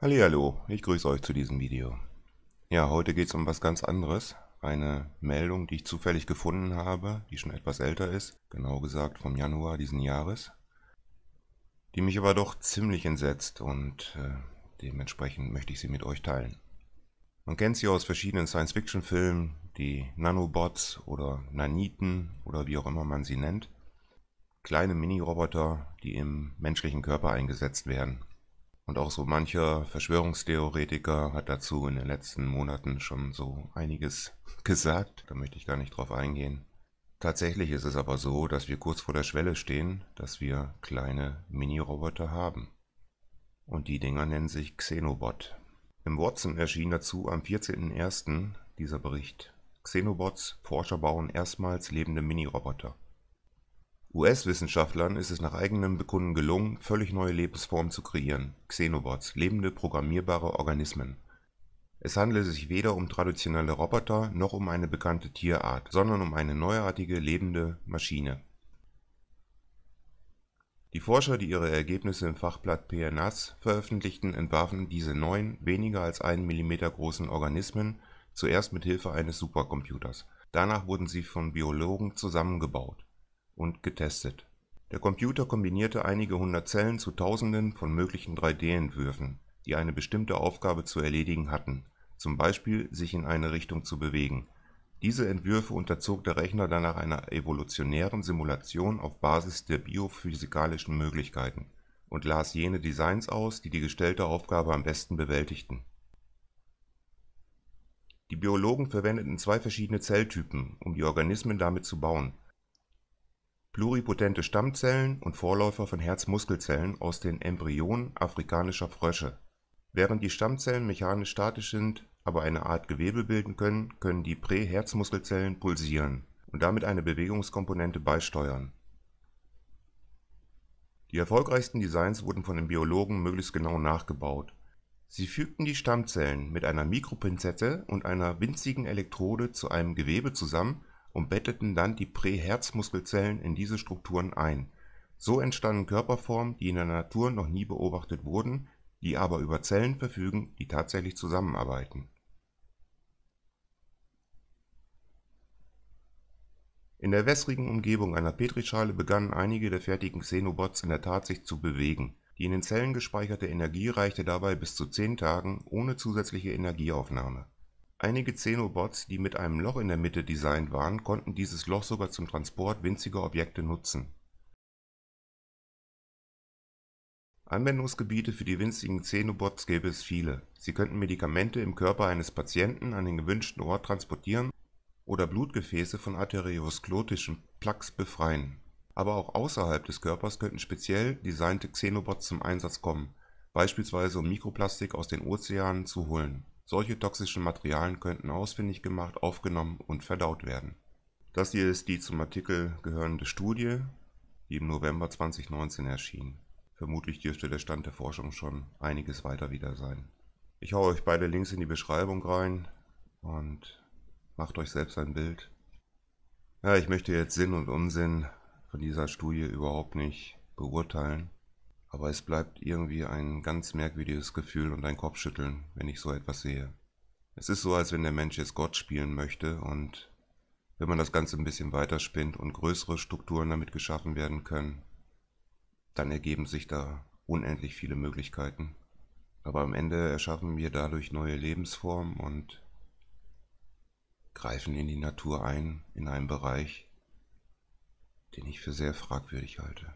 Hallo, ich grüße euch zu diesem Video. Ja, heute geht es um was ganz anderes. Eine Meldung, die ich zufällig gefunden habe, die schon etwas älter ist, genau gesagt vom Januar diesen Jahres, die mich aber doch ziemlich entsetzt und äh, dementsprechend möchte ich sie mit euch teilen. Man kennt sie aus verschiedenen Science-Fiction-Filmen, die Nanobots oder Naniten oder wie auch immer man sie nennt. Kleine Mini-Roboter, die im menschlichen Körper eingesetzt werden und auch so mancher Verschwörungstheoretiker hat dazu in den letzten Monaten schon so einiges gesagt. Da möchte ich gar nicht drauf eingehen. Tatsächlich ist es aber so, dass wir kurz vor der Schwelle stehen, dass wir kleine Mini-Roboter haben. Und die Dinger nennen sich Xenobot. Im Watson erschien dazu am 14.01. dieser Bericht. Xenobots, Forscher bauen erstmals lebende Mini-Roboter. US-Wissenschaftlern ist es nach eigenem Bekunden gelungen, völlig neue Lebensformen zu kreieren (Xenobots, lebende programmierbare Organismen). Es handele sich weder um traditionelle Roboter noch um eine bekannte Tierart, sondern um eine neuartige lebende Maschine. Die Forscher, die ihre Ergebnisse im Fachblatt PNAS veröffentlichten, entwarfen diese neuen, weniger als einen Millimeter großen Organismen zuerst mit Hilfe eines Supercomputers. Danach wurden sie von Biologen zusammengebaut und getestet. Der Computer kombinierte einige hundert Zellen zu Tausenden von möglichen 3D-Entwürfen, die eine bestimmte Aufgabe zu erledigen hatten, zum Beispiel sich in eine Richtung zu bewegen. Diese Entwürfe unterzog der Rechner danach einer evolutionären Simulation auf Basis der biophysikalischen Möglichkeiten und las jene Designs aus, die die gestellte Aufgabe am besten bewältigten. Die Biologen verwendeten zwei verschiedene Zelltypen, um die Organismen damit zu bauen pluripotente Stammzellen und Vorläufer von Herzmuskelzellen aus den Embryonen afrikanischer Frösche. Während die Stammzellen mechanisch statisch sind, aber eine Art Gewebe bilden können, können die Präherzmuskelzellen pulsieren und damit eine Bewegungskomponente beisteuern. Die erfolgreichsten Designs wurden von den Biologen möglichst genau nachgebaut. Sie fügten die Stammzellen mit einer Mikropinzette und einer winzigen Elektrode zu einem Gewebe zusammen und betteten dann die Präherzmuskelzellen in diese Strukturen ein. So entstanden Körperformen, die in der Natur noch nie beobachtet wurden, die aber über Zellen verfügen, die tatsächlich zusammenarbeiten. In der wässrigen Umgebung einer Petrischale begannen einige der fertigen Xenobots in der Tat sich zu bewegen. Die in den Zellen gespeicherte Energie reichte dabei bis zu 10 Tagen ohne zusätzliche Energieaufnahme Einige Xenobots, die mit einem Loch in der Mitte designt waren, konnten dieses Loch sogar zum Transport winziger Objekte nutzen. Anwendungsgebiete für die winzigen Xenobots gäbe es viele. Sie könnten Medikamente im Körper eines Patienten an den gewünschten Ort transportieren oder Blutgefäße von arteriosklotischen Plaques befreien. Aber auch außerhalb des Körpers könnten speziell designte Xenobots zum Einsatz kommen, beispielsweise um Mikroplastik aus den Ozeanen zu holen solche toxischen Materialien könnten ausfindig gemacht, aufgenommen und verdaut werden. Das hier ist die zum Artikel gehörende Studie, die im November 2019 erschien. Vermutlich dürfte der Stand der Forschung schon einiges weiter wieder sein. Ich haue euch beide Links in die Beschreibung rein und macht euch selbst ein Bild. Ja, ich möchte jetzt Sinn und Unsinn von dieser Studie überhaupt nicht beurteilen aber es bleibt irgendwie ein ganz merkwürdiges Gefühl und ein Kopfschütteln, wenn ich so etwas sehe. Es ist so, als wenn der Mensch jetzt Gott spielen möchte und wenn man das Ganze ein bisschen weiter spinnt und größere Strukturen damit geschaffen werden können, dann ergeben sich da unendlich viele Möglichkeiten. Aber am Ende erschaffen wir dadurch neue Lebensformen und greifen in die Natur ein, in einem Bereich, den ich für sehr fragwürdig halte.